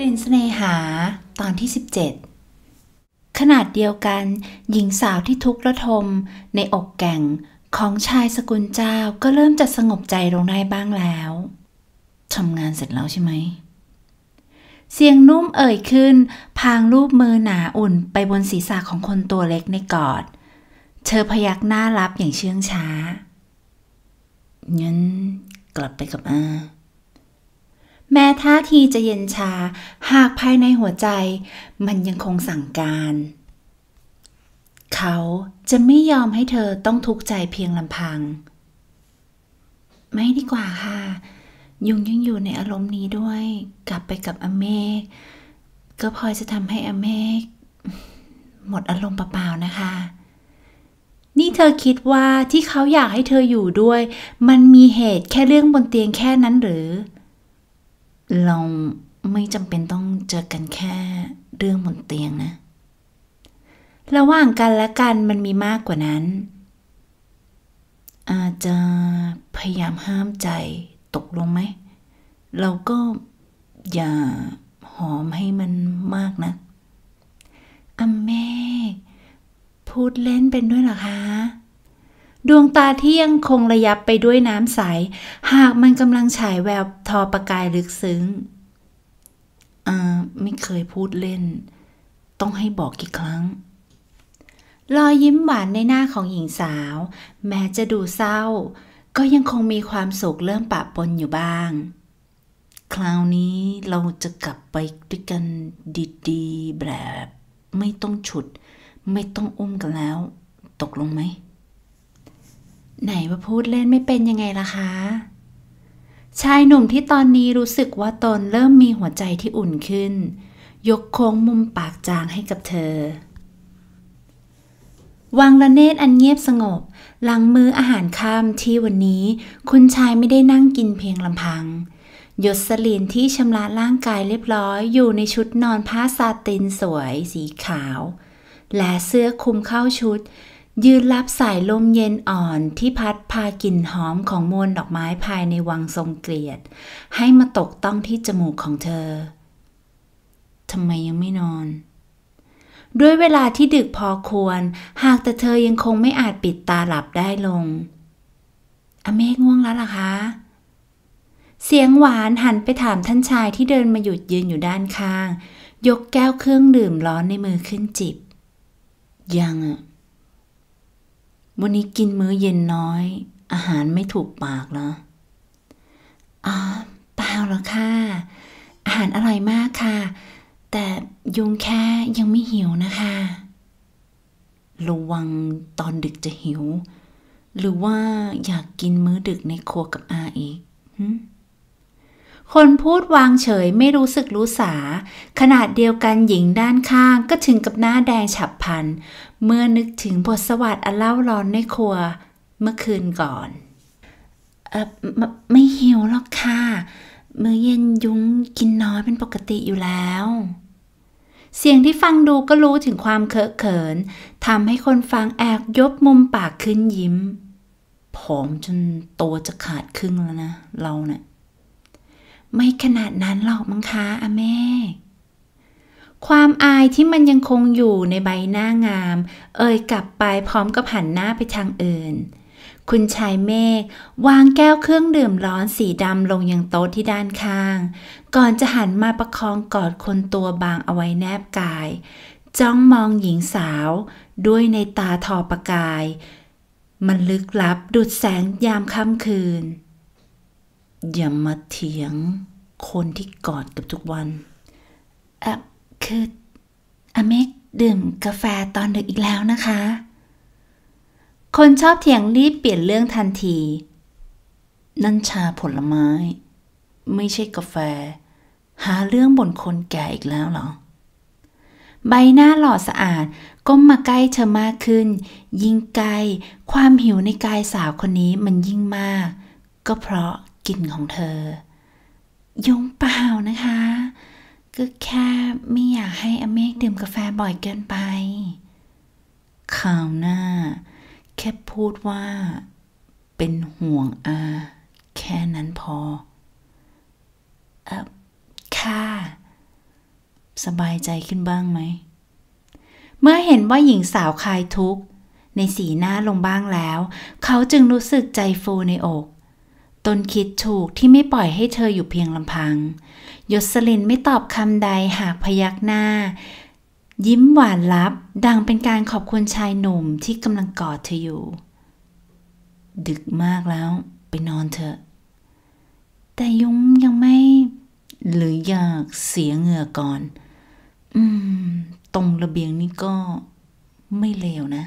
ลิ่นเสน่หาตอนที่ 17 ขนาดเดียวกัน หญิงสาวที่ทุกข์ระทมในอกแก่งของชายสกุลเจ้าก็เริ่มจะสงบใจ ลงได้บ้างแล้วทำงานเสร็จแล้วใช่ไหมเสียงนุ่มเอ่ยขึ้น พางรูปมือหนาอุ่นไปบนศีรษะของคนตัวเล็กในกอดเธอพยักหน้ารับอย่างเชื่องช้า งั้นกลับไปกับอาแม้ท่าทีจะเย็นชา หากภายในหัวใจ มันยังคงสั่งการ เขาจะไม่ยอมให้เธอต้องทุกข์ใจเพียงลำพัง ไม่ดีกว่าค่ะ ยุงยังอยู่ในอารมณ์นี้ด้วย กลับไปกับอเมก ก็พอจะทำให้อเมก หมดอารมณ์เปล่าๆนะคะ นี่เธอคิดว่าที่เขาอยากให้เธออยู่ด้วย มันมีเหตุแค่เรื่องบนเตียงแค่นั้นหรือเราไม่จำเป็นต้องเจอกันแค่เรื่องบนเตียงนะ ระหว่างกันและกันมันมีมากกว่านั้น อาจจะพยายามห้ามใจตกลงไหม เราก็อย่าหอมให้มันมากนะอเมพูดเล่นเป็นด้วยหรอคะดวงตาเที่ยงคงระยับไปด้วยน้ำใส หากมันกำลังฉายแววทอประกายลึกซึ้งอ่าไม่เคยพูดเล่น ต้องให้บอกกี่ครั้ง รอยยิ้มหวานในหน้าของหญิงสาว แม้จะดูเศร้า ก็ยังคงมีความสุขเริ่มปะปนอยู่บ้าง คราวนี้เราจะกลับไปด้วยกันดีๆแบบไม่ต้องฉุด ไม่ต้องอุ้มกันแล้ว ตกลงไหมไหนว่าพูดเล่นไม่เป็นยังไงล่ะคะ ชายหนุ่มที่ตอนนี้รู้สึกว่าตนเริ่มมีหัวใจที่อุ่นขึ้น ยกโค้งมุมปากจางให้กับเธอวังละเนตรอันเงียบสงบ หลังมื้ออาหารค่ำที่วันนี้ คุณชายไม่ได้นั่งกินเพียงลำพังยศสลินที่ชำระร่างกายเรียบร้อย อยู่ในชุดนอนผ้าซาตินสวยสีขาว และเสื้อคลุมเข้าชุดยืนรับสายลมเย็นอ่อนที่พัดพากลิ่นหอมของมวลดอกไม้ภายในวังทรงเกลียด ให้มาตกต้องที่จมูกของเธอ ทำไมยังไม่นอน ด้วยเวลาที่ดึกพอควร หากแต่เธอยังคงไม่อาจปิดตาหลับได้ลง อเมฆง่วงแล้วล่ะคะ เสียงหวานหันไปถามท่านชายที่เดินมาหยุดยืนอยู่ด้านข้าง ยกแก้วเครื่องดื่มร้อนในมือขึ้นจิบ ยังอะวันนี้กินมื้อเย็นน้อย อาหารไม่ถูกปากเหรอ อ๋อ เปล่าหรอค่ะ อาหารอร่อยมากค่ะ แต่ยุงแค่ยังไม่หิวนะคะระวังตอนดึกจะหิว หรือว่าอยากกินมื้อดึกในครัวกับอาอีกหืคนพูดวางเฉยไม่รู้สึกรู้สา ขนาดเดียวกันหญิงด้านข้างก็ถึงกับหน้าแดงฉับพัน เมื่อนึกถึงบทสวัสดิ์อันเล่าร้อนในครัวเมื่อคืนก่อนเออไมไม่หิวหรอกค่ะมื้อเย็นยุ้งกินน้อยเป็นปกติอยู่แล้ว เสียงที่ฟังดูก็รู้ถึงความเคอะเขินทำให้คนฟังแอบยบมุมปากขึ้นยิ้มผอมจนตัวจะขาดครึ่งแล้วนะเราเนะี่ยไม่ขนาดนั้นหรอกมั้งคะอะแม่ ความอายที่มันยังคงอยู่ในใบหน้างาม เอ่ยกลับไปพร้อมกับหันหน้าไปทางอื่น คุณชายเมฆวางแก้วเครื่องดื่มร้อนสีดำลงยังโต๊ะที่ด้านข้าง ก่อนจะหันมาประคองกอดคนตัวบางเอาไว้แนบกาย จ้องมองหญิงสาวด้วยในตาทอประกาย มันลึกลับดุดแสงยามค่ำคืนอย่ามาเถียงคนที่กอดกับทุกวันเออคือ อเมกดื่มกาแฟตอนดึกอีกแล้วนะคะ คนชอบเถียงรีบ เปลี่ยนเรื่องทันที นั่นชาผลไม้ ไม่ใช่กาแฟ หาเรื่องบ่นคนแก่อีกแล้วเหรอ ใบหน้าหล่อสะอาด ก้มมาใกล้เธอมากขึ้น ยิ่งไกลความหิวในกายสาวคนนี้มันยิ่งมาก ก็เพราะลิ่นของเธอ ยงเปล่านะคะ ก็แค่ไม่อยากให้อเมกดื่มกาแฟบ่อยเกินไป ข่าวหน้า แค่พูดว่า เป็นห่วงอาแค่นั้นพออ่ะค่ะสบายใจขึ้นบ้างไหม เมื่อเห็นว่าหญิงสาวคลายทุกข์ ในสีหน้าลงบ้างแล้ว เขาจึงรู้สึกใจฟูในอกตนคิดถูกที่ไม่ปล่อยให้เธออยู่เพียงลำพัง ยศลินไม่ตอบคำใดหากพยักหน้า ยิ้มหวานลับดังเป็นการขอบคุณชายหนุ่มที่กำลังกอดเธออยู่ ดึกมากแล้วไปนอนเถอะ แต่ยุ้มยังไม่หรืออยากเสียเหงื่อก่อน อืม ตรงระเบียงนี่ก็ไม่เลวนะ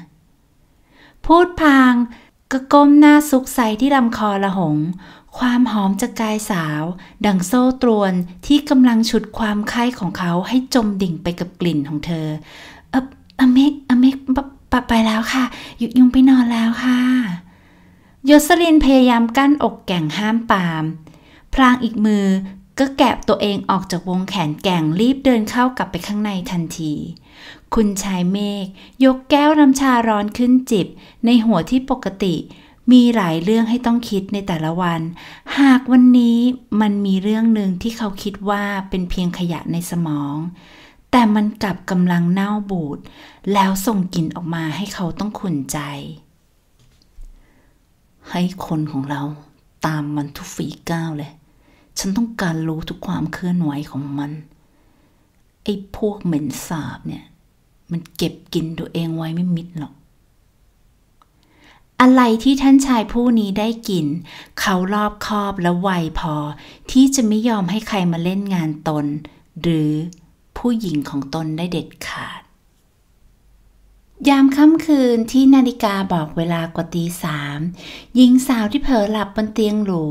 พูดพางก็ก้มหน้าซุกใสที่ลำคอละหง ความหอมจากกายสาว ดังโซ่ตรวนที่กำลังฉุดความไข้ของเขาให้จมดิ่งไปกับกลิ่นของเธอเอออเมกอเมกปไปแล้วค่ะยุยงไปนอนแล้วค่ะยศลินพยายามกั้นอกแก่งห้ามปาม พลางอีกมือก็แกะตัวเองออกจากวงแขนแก่งรีบเดินเข้ากลับไปข้างในทันที คุณชายเมฆยกแก้วน้ำชาร้อนขึ้นจิบ ในหัวที่ปกติ มีหลายเรื่องให้ต้องคิดในแต่ละวัน หากวันนี้มันมีเรื่องหนึ่งที่เขาคิดว่าเป็นเพียงขยะในสมอง แต่มันกลับกำลังเน่าบูดแล้วส่งกลิ่นออกมาให้เขาต้องขุนใจ ให้คนของเราตามมันทุกฝีก้าวเลยฉันต้องการรู้ทุกความเคลื่อนไหวของมัน ไอ้พวกเหม็นสาบเนี่ย มันเก็บกินตัวเองไว้ไม่มิดหรอก อะไรที่ท่านชายผู้นี้ได้กิน เขารอบคอบและไวพอที่จะไม่ยอมให้ใครมาเล่นงานตน หรือผู้หญิงของตนได้เด็ดขาด ยามค่ำคืนที่นาฬิกาบอกเวลากว่าตีสามหญิงสาวที่เผลอหลับบนเตียงหรู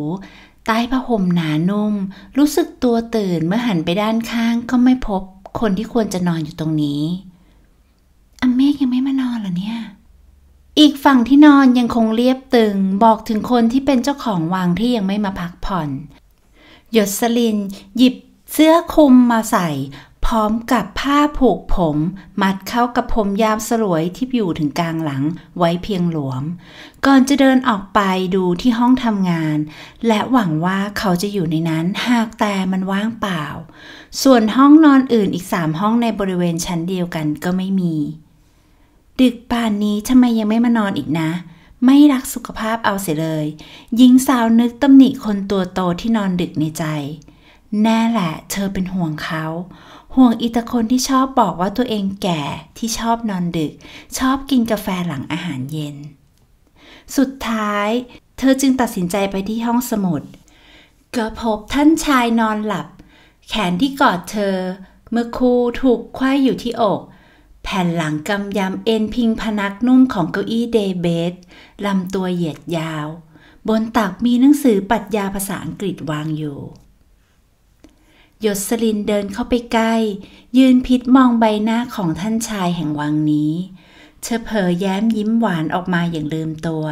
ใต้ผ้าห่มหนานุ่มรู้สึกตัวตื่นเมื่อหันไปด้านข้างก็ไม่พบคนที่ควรจะนอนอยู่ตรงนี้อเมฆยังไม่มานอนเหรอเนี่ย อีกฝั่งที่นอนยังคงเรียบตึงบอกถึงคนที่เป็นเจ้าของวางที่ยังไม่มาพักผ่อนหยดสลิน หยิบเสื้อคลุมมาใส่พร้อมกับผ้าผูกผม มัดเข้ากับผมยาวสลวยที่อยู่ถึงกลางหลังไว้เพียงหลวม ก่อนจะเดินออกไปดูที่ห้องทำงาน และหวังว่าเขาจะอยู่ในนั้นหากแต่มันว่างเปล่า ส่วนห้องนอนอื่นอีกสามห้องในบริเวณชั้นเดียวกันก็ไม่มี ดึกป่านนี้ทำไมยังไม่มานอนอีกนะ ไม่รักสุขภาพเอาเสียเลย หญิงสาวนึกตำหนิคนตัวโตที่นอนดึกในใจ แน่แหละเธอเป็นห่วงเขาห่วงอีตาคนที่ชอบบอกว่าตัวเองแก่ที่ชอบนอนดึก ชอบกินกาแฟหลังอาหารเย็น สุดท้ายเธอจึงตัดสินใจไปที่ห้องสมุดก็พบท่านชายนอนหลับ แขนที่กอดเธอ เมื่อคู่ถูกควายอยู่ที่อก แผ่นหลังกำยำเอ็นพิงพนักนุ่มของเก้าอี้เดย์เบสลำตัวเหยียดยาว บนตักมีหนังสือปัจญาภาษาอังกฤษวางอยู่ยศลินเดินเข้าไปใกล้ยืนพิษมองใบหน้าของท่านชายแห่งวังนี้เธอเผยแย้มยิ้มหวานออกมาอย่างลืมตัว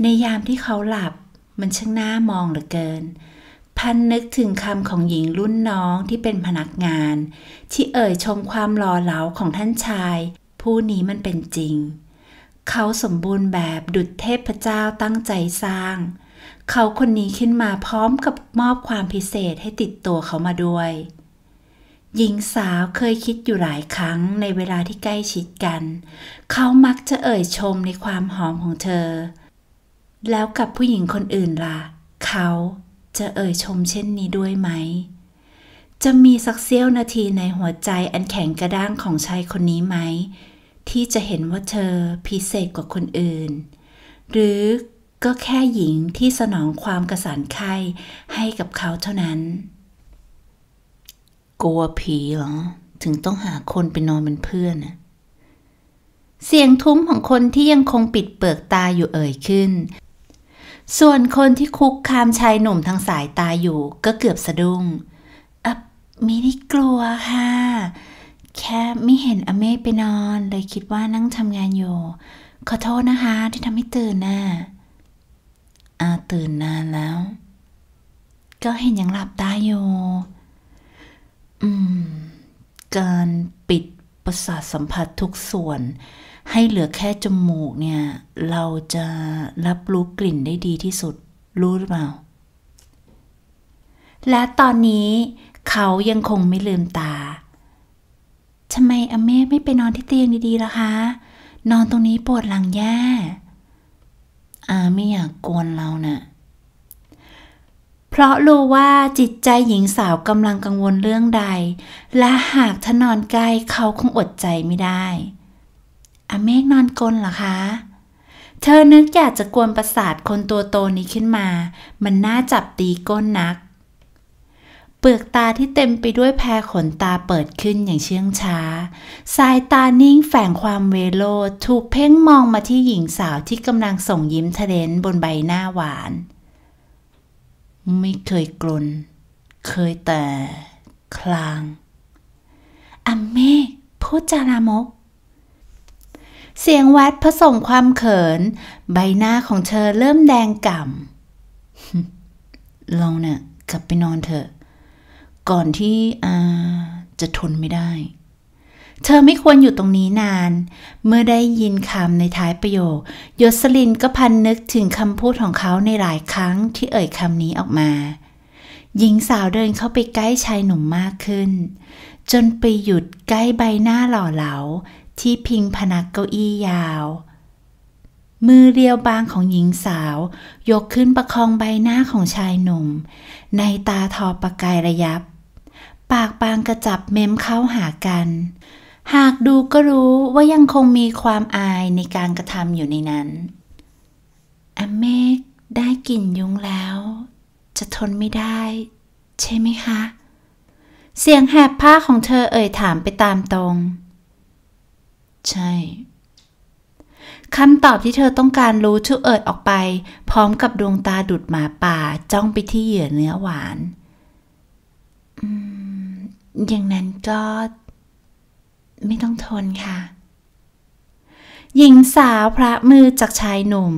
ในยามที่เขาหลับมันช่างน่ามองเหลือเกิน พันนึกถึงคำของหญิงรุ่นน้องที่เป็นพนักงาน ที่เอ่ยชมความหล่อเหลาของท่านชายผู้นี้มันเป็นจริง เขาสมบูรณ์แบบดุจเทพเจ้าตั้งใจสร้างเขาคนนี้ขึ้นมาพร้อมกับมอบความพิเศษให้ติดตัวเขามาด้วย หญิงสาวเคยคิดอยู่หลายครั้งในเวลาที่ใกล้ชิดกัน เขามักจะเอ่ยชมในความหอมของเธอ แล้วกับผู้หญิงคนอื่นละ่ะ เขาจะเอ่ยชมเช่นนี้ด้วยไหม จะมีสักเสี้ยวนาทีในหัวใจอันแข็งกระด้างของชายคนนี้ไหม ที่จะเห็นว่าเธอพิเศษกว่าคนอื่น หรือก็แค่หญิงที่สนองความกระสานไข้ให้กับเขาเท่านั้น กลัวผีเหรอ ถึงต้องหาคนไปนอนเป็นเพื่อนอะเสียงทุ้มของคนที่ยังคงปิดเปลือกตาอยู่เอ่ยขึ้น ส่วนคนที่คุกคามชายหนุ่มทางสายตาอยู่ ก็เกือบสะดุง้งอับมีนี่กลัวค่ะ แค่ไม่เห็นอเมฆไปนอนเลยคิดว่านั่งทำงานอยู่ ขอโทษนะคะ ที่ทำให้ตื่นนะ่ะอาตื่นนานแล้ว ก็เห็นยังหลับตาอยู่อืม การปิดประสาทสัมผัสทุกส่วน ให้เหลือแค่จมูกเนี่ย เราจะรับรู้กลิ่นได้ดีที่สุด รู้หรือเปล่า และตอนนี้เขายังคงไม่ลืมตา ทำไมอเม่ไม่ไปนอนที่เตียงดีๆล่ะคะ นอนตรงนี้ปวดหลังแย่อาไม่อยากกวนเรานะ่ะเพราะรู้ว่าจิตใจหญิงสาวกำลังกังวลเรื่องใด และหากทนอนใกล้เขาคงอดใจไม่ได้อาเมฆนอนกลนเหรอคะ เธอนึกอยากจะกวนประสาทคนตัวโตนี้ขึ้นมา มันน่าจับตีก้นนักเลือกตาที่เต็มไปด้วยแพรขนตาเปิดขึ้นอย่างเชื่องช้า สายตานิ่งแฝงความเวโลถูกเพ่งมองมาที่หญิงสาวที่กำลังส่งยิ้มทะเลนบนใบหน้าหวาน ไม่เคยกลนเคยแต่ คลางอมเมพูดจารามก เสียงแวดผสมความเขินใบหน้าของเธอเริ่มแดงก่ำลองเนะ่ะกลับไปนอนเถอะก่อนที่อาจะทนไม่ได้ เธอไม่ควรอยู่ตรงนี้นาน เมื่อได้ยินคำในท้ายประโยคยศลินก็พัน นึกถึงคำพูดของเขาในหลายครั้งที่เอ่ยคำนี้ออกมา หญิงสาวเดินเข้าไป ใกล้ชายหนุ่มมากขึ้น จนไปหยุดใกล้ใบหน้าหล่อ เหลาที่พิง พนักเก้าอี้ยาว มือเรียวบางของหญิงสาวยกขึ้นประคองใบหน้าของชายหนุ่ม ในตาทอประกายระยับปากบางกระจับเม้มเข้าหากัน หากดูก็รู้ว่ายังคงมีความอายในการกระทำอยู่ในนั้นอเมกได้กลิ่นยุงแล้ว จะทนไม่ได้ใช่ไหมคะ เสียงแหบผ้าของเธอเอ่ยถามไปตามตรง ใช่ คำตอบที่เธอต้องการรู้ชุเอิดออกไป พร้อมกับดวงตาดุดหมาป่าจ้องไปที่เหยื่อเนื้อหวาน อืมอย่างนั้นก็ไม่ต้องทนค่ะ หญิงสาวพระมือจากชายหนุ่ม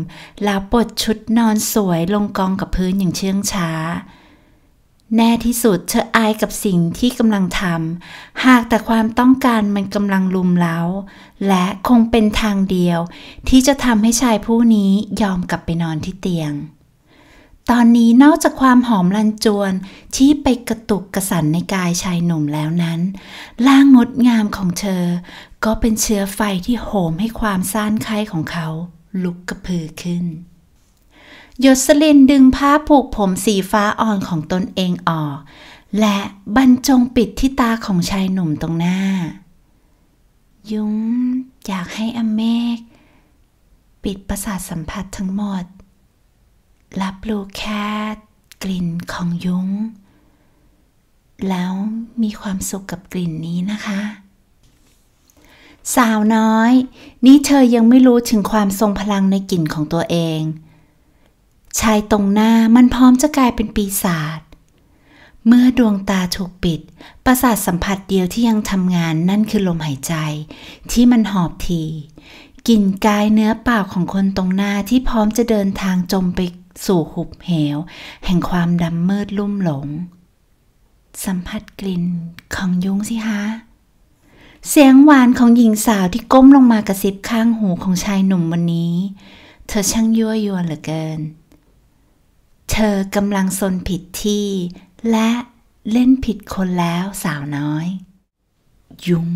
แล้วปลดชุดนอนสวยลงกองกับพื้นอย่างเชื่องช้า แน่ที่สุดเธออายกับสิ่งที่กำลังทำ หากแต่ความต้องการมันกำลังลุมเล้าและคงเป็นทางเดียวที่จะทำให้ชายผู้นี้ยอมกลับไปนอนที่เตียงตอนนี้นอกจากความหอมลันจวน ที่ไปกระตุกกระสันในกายชายหนุ่มแล้วนั้นร่างงดงามของเธอ ก็เป็นเชื้อไฟที่โหมให้ความซ่านไข้ของเขา ลุกกระพือขึ้นยศลินดึงผ้าผูกผมสีฟ้าอ่อนของตนเองออก และบรรจงปิดที่ตาของชายหนุ่มตรงหน้า ยุ้งอยากให้อเมก ปิดประสาทสัมผัสทั้งหมดรับรู้แค่กลิ่นของยุง้งแล้วมีความสุขกับกลิ่นนี้นะคะ สาวน้อย นี่เธอยังไม่รู้ถึงความทรงพลังในกลิ่นของตัวเอง ชายตรงหน้ามันพร้อมจะกลายเป็นปีศาจเมื่อดวงตาถูกปิด ประสาทสัมผัสเดียวที่ยังทำงานนั่นคือลมหายใจที่มันหอบทีกลิ่นกายเนื้อเปล่าของคนตรงหน้าที่พร้อมจะเดินทางจมไปสู่หุบเหวแห่งความดำมืดลุ่มหลง สัมผัสกลิ่นของยุงสิฮะ เสียงหวานของหญิงสาวที่ก้มลงมากระซิบข้างหูของชายหนุ่มวันนี้ เธอช่างยั่วยวนเหลือเกิน เธอกำลังสนผิดที่ และเล่นผิดคนแล้วสาวน้อย ยุง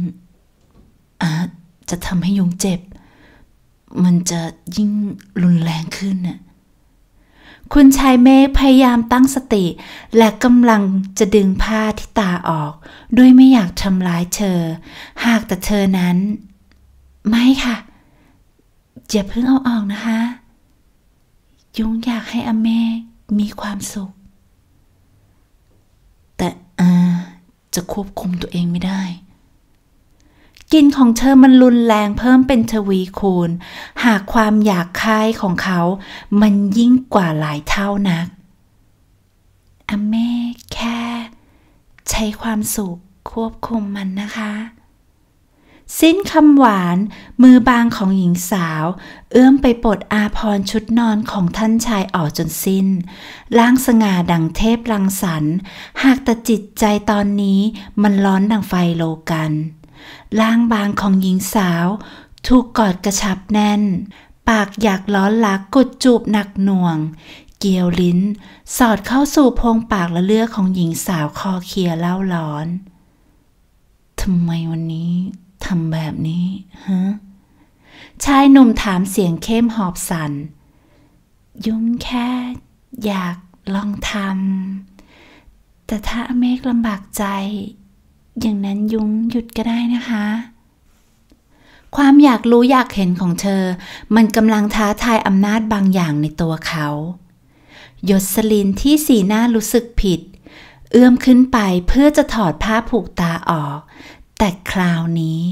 อาจจะทำให้ยุงเจ็บ มันจะยิ่งรุนแรงขึ้นน่ะคุณชายเมฆพยายามตั้งสติ และกำลังจะดึงผ้าที่ตาออก ด้วยไม่อยากทำร้ายเธอหากแต่เธอนั้น ไม่ค่ะอย่าเพิ่งเอาออกนะคะ ยุงอยากให้อเมฆมีความสุข แต่อาจะควบคุมตัวเองไม่ได้กินของเธอมันรุนแรงเพิ่มเป็นทวีคูณ หากความอยากคายของเขา มันยิ่งกว่าหลายเท่านัก อเมแค่ใช้ความสุขควบคุมมันนะคะ สิ้นคำหวานมือบางของหญิงสาว เอื้อมไปปลดอาพรชุดนอนของท่านชายออกจนสิ้น ร่างสง่าดังเทพลังสรรหากแต่จิตใจตอนนี้มันร้อนดังไฟโลกันร่างบางของหญิงสาวถูกกอดกระชับแน่น ปากอยากล้อนลักกดจูบหนักหน่วง เกียวลิ้น สอดเข้าสู่พงปากและเลือกของหญิงสาวคอเคลียเล่าร้อนทำไมวันนี้ทำแบบนี้ ฮะชายหนุ่มถามเสียงเข้มหอบสัน ยุ่งแค่อยากลองทำแต่ถ้าเมกลำบากใจอย่างนั้นยุ้งหยุดก็ได้นะคะ ความอยากรู้อยากเห็นของเธอ มันกำลังท้าทายอำนาจบางอย่างในตัวเขายศลินที่สีหน้ารู้สึกผิด เอื้อมขึ้นไปเพื่อจะถอดผ้าผูกตาออก แต่คราวนี้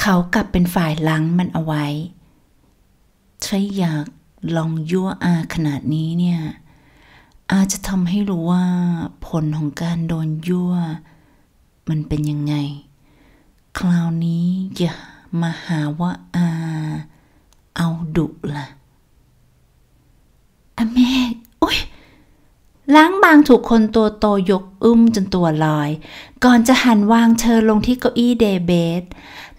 เขากลับเป็นฝ่ายล้างมันเอาไว้ถ้าอยากลองยั่วอาขนาดนี้เนี่ย อาจจะทำให้รู้ว่าผลของการโดนยั่วมันเป็นยังไง คราวนี้อย่ามาหาว่าอาเอาดุละ่ะ อเมก อุ้ย ล้างบางถูกคนตัวโตยกอึ้มจนตัวลอย ก่อนจะหันวางเธอลงที่เก้าอี้เดเบต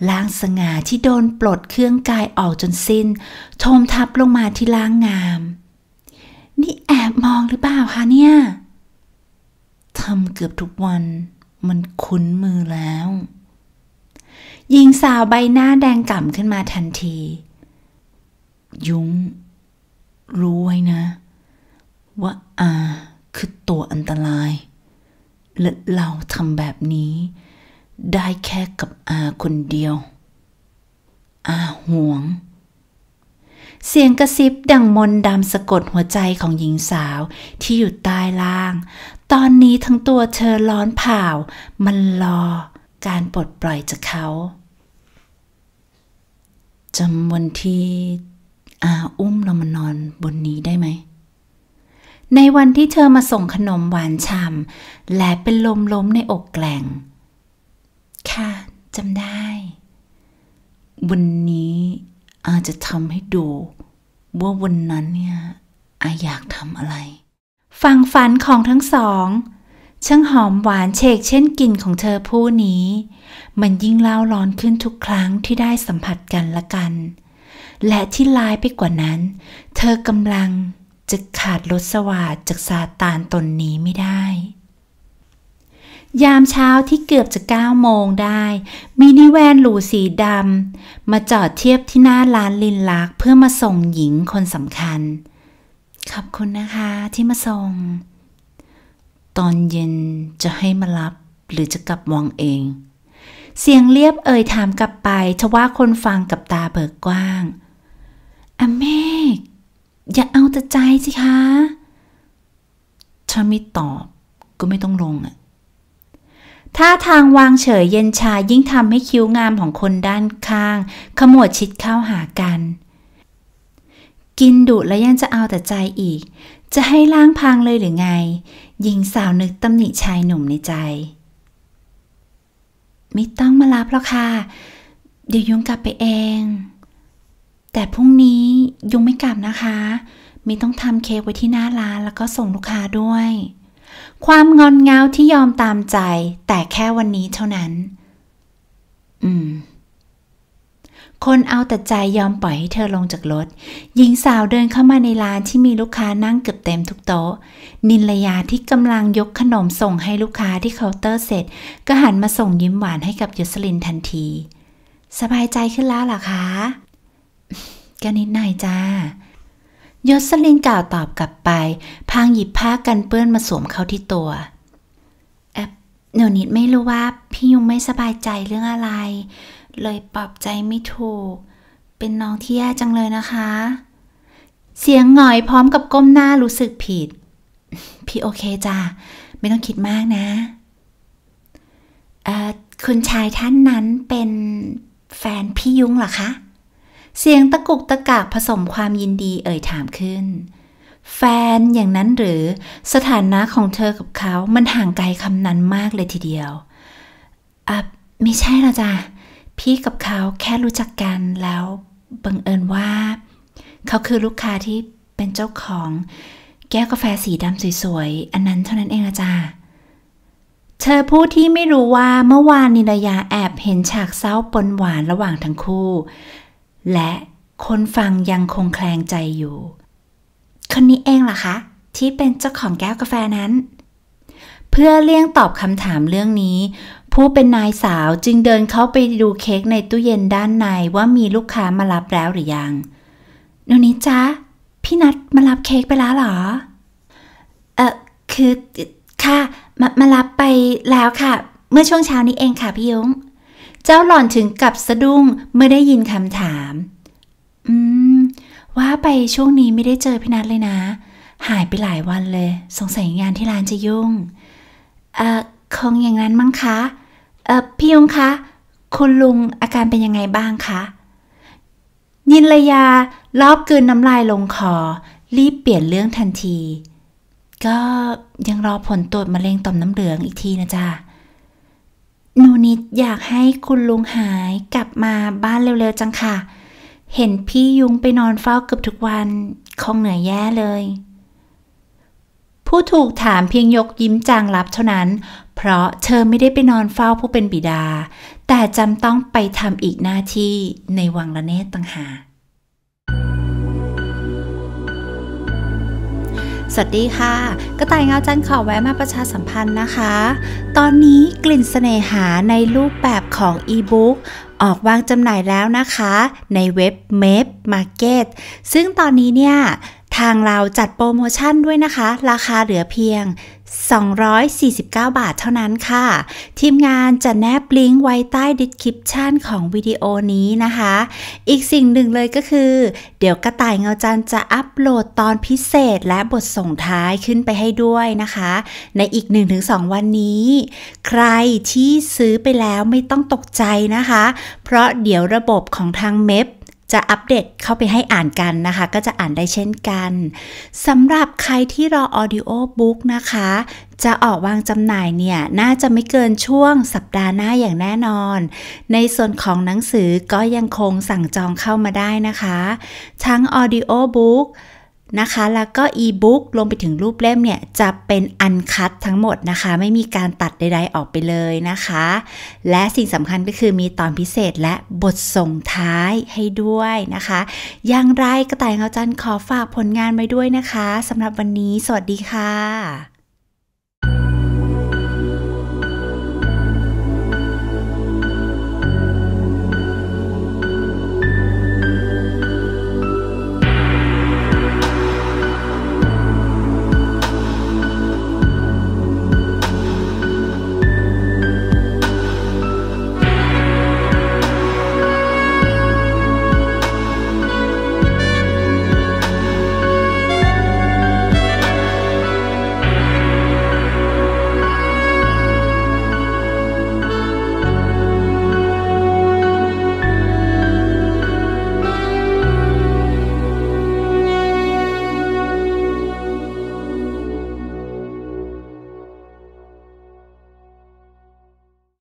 ล้างสง่าที่โดนปลดเครื่องกายออกจนสิ้นโทมทับลงมาที่ล้างงาม นี่แอบมองหรือเปล่าคะเนี่ย ทำเกือบทุกวันมันคุ้นมือแล้วหญิงสาวใบหน้าแดงก่ำขึ้นมาทันที ยุง้งรู้ไว้นะ ว่าอาคือตัวอันตรายและเราทำแบบนี้ ได้แค่กับอาคนเดียวอาห่วงเสียงกระซิบดังมนดำสะกดหัวใจของหญิงสาวที่อยู่ใต้ล่าง ตอนนี้ทั้งตัวเธอร้อนเผามันรอการปลดปล่อยจากเขา จำวันที่อาอุ้มเรามานอนบนนี้ได้ไหม ในวันที่เธอมาส่งขนมหวานชำและเป็นลมล้มในอกแกล่ง ค่ะ จำได้ วันนี้อาจจะทำให้ดูว่าวันนั้นเนี่ยอาอยากทำอะไร ฟังฝันของทั้งสอง ช่างหอมหวานเชกเช่นกลิ่นของเธอผู้นี้ มันยิ่งเล่าร้อนขึ้นทุกครั้งที่ได้สัมผัสกันละกัน และที่ลายไปกว่านั้น เธอกำลังจะขาดรสสวาดจากซาตานตนนี้ไม่ได้ยามเช้าที่เกือบจะเก้าโมงได้มินิแวนหรูสีดำมาจอดเทียบที่หน้าร้านลินลักเพื่อมาส่งหญิงคนสำคัญ ขอบคุณนะคะที่มาส่ง ตอนเย็นจะให้มารับหรือจะกลับวังเอง เสียงเรียบเอ่ยถามกลับไปทว่าคนฟังกับตาเบิกกว้าง อเมกอย่าเอาแต่ใจสิคะถ้าไม่ตอบก็ไม่ต้องลงอะท่าทางวางเฉยเย็นชายิ่งทำให้คิ้วงามของคนด้านข้าง ขมวดชิดเข้าหากัน กินดุแล้วยังจะเอาแต่ใจอีก จะให้ล้างพังเลยหรือไงหญิงสาวนึกตำหนิชายหนุ่มในใจ ไม่ต้องมารับแล้วค่ะ เดี๋ยวยุงกลับไปเอง แต่พรุ่งนี้ยุงไม่กลับนะคะ มีต้องทำเค้กไว้ที่หน้าร้านแล้วก็ส่งลูกค้าด้วยความงอนเงาที่ยอมตามใจแต่แค่วันนี้เท่านั้น อืม คนเอาแต่ใจยอมปล่อยให้เธอลงจากรถ หญิงสาวเดินเข้ามาในร้านที่มีลูกค้านั่งเกือบเต็มทุกโต๊ะ นินลยาที่กำลังยกขนมส่งให้ลูกค้าที่เคาน์เตอร์เสร็จ ก็หันมาส่งยิ้มหวานให้กับยศลินทันที สบายใจขึ้นแล้วหรอคะก็นิดหน่อยจ้ายศลินกล่าวตอบกลับไป พางหยิบผ้ากันเปื้อนมาสวมเข้าที่ตัวแอปเนวนิดไม่รู้ว่าพี่ยุงไม่สบายใจเรื่องอะไร เลยปลอบใจไม่ถูก เป็นน้องที่แย่จังเลยนะคะ เสียงหงอยพร้อมกับก้มหน้ารู้สึกผิด พี่โอเคจ้ะไม่ต้องคิดมากนะ คุณชายท่านนั้นเป็นแฟนพี่ยุ้งเหรอคะเสียงตะกุกตะกากผสมความยินดีเอ่ยถามขึ้น แฟนอย่างนั้นหรือสถานะของเธอกับเขา มันห่างไกลคำนั้นมากเลยทีเดียวอ่ะไม่ใช่ละจ้ะ พี่กับเขาแค่รู้จักกัน แล้วบังเอิญว่า เขาคือลูกค้าที่เป็นเจ้าของแก้วกาแฟสีดำสวยๆ อันนั้นเท่านั้นเองละจ้ะ เธอผู้ที่ไม่รู้ว่าเมื่อวานนิรยาแอบเห็นฉากเศร้าปนหวานระหว่างทั้งคู่และคนฟังยังคงแคลงใจอยู่ คนนี้เองล่ะคะที่เป็นเจ้าของแก้วกาแฟนั้น เพื่อเลี่ยงตอบคำถามเรื่องนี้ ผู้เป็นนายสาวจึงเดินเข้าไปดูเค้กในตู้เย็นด้านในว่ามีลูกค้ามารับแล้วหรือยังนูนี้จ้าพี่นัดมารับเค้กไปแล้วหรอเออคือค่ะมามารับไปแล้วค่ะ เมื่อช่วงเช้านี้เองค่ะพี่ยงเจ้าหล่อนถึงกับสะดุ้งเมื่อได้ยินคำถาม อืมว่าไปช่วงนี้ไม่ได้เจอพี่นัทเลยนะ หายไปหลายวันเลยสงสัยงานที่ร้านจะยุ่ง เอ่อคงอย่างนั้นมั้งคะ เอ่อพี่ยงคะคุณลุงอาการเป็นยังไงบ้างคะนินระยาลอบกืนน้ำลายลงคอรีบเปลี่ยนเรื่องทันที ก็ยังรอผลตรวจมะเร็งต่อมน้ำเหลืองอีกทีนะจ๊ะหนูนิดอยากให้คุณลุงหายกลับมาบ้านเร็วๆจังค่ะ เห็นพี่ยุงไปนอนเฝ้าเกือบทุกวัน คงเหนื่อยแย่เลย ผู้ถูกถามเพียงยกยิ้มจางรับเท่านั้น เพราะเธอไม่ได้ไปนอนเฝ้าผู้เป็นบิดา แต่จำต้องไปทำอีกหน้าที่ในวังละเนตต่างหากสวัสดีค่ะกระต่ายเงาจันขอแวะมาประชาสัมพันธ์นะคะ ตอนนี้กลิ่นเสน่หาในรูปแบบของอีบุ๊กออกวางจำหน่ายแล้วนะคะ ในเว็บ m a p Market ซึ่งตอนนี้เนี่ย ทางเราจัดโปรโมชั่นด้วยนะคะ ราคาเหลือเพียง249 บาทเท่านั้นค่ะ ทีมงานจะแนบลิงก์ไว้ใต้ดิสคริปชันของวิดีโอนี้นะคะ อีกสิ่งหนึ่งเลยก็คือ เดี๋ยวกระต่ายเงาจันจะอัปโหลดตอนพิเศษและบทส่งท้ายขึ้นไปให้ด้วยนะคะ ในอีก 1-2 วันนี้ ใครที่ซื้อไปแล้วไม่ต้องตกใจนะคะ เพราะเดี๋ยวระบบของทางเมพจะอัปเดตเข้าไปให้อ่านกันนะคะ ก็จะอ่านได้เช่นกันสำหรับใครที่รอออดิโอบุ๊กนะคะ จะออกวางจำหน่ายเนี่ย น่าจะไม่เกินช่วงสัปดาห์หน้าอย่างแน่นอน ในส่วนของหนังสือก็ยังคงสั่งจองเข้ามาได้นะคะ ทั้งออดิโอบุ๊กนะคะ แล้วก็อีบุ๊กรวมไปถึงรูปเล่มเนี่ย จะเป็นอันคัดทั้งหมดนะคะ ไม่มีการตัดใด ๆออกไปเลยนะคะ และสิ่งสำคัญก็คือมีตอนพิเศษและบทส่งท้ายให้ด้วยนะคะ อย่างไรกระต่ายเงาจันขอฝากผลงานไว้ด้วยนะคะสำหรับวันนี้สวัสดีค่ะ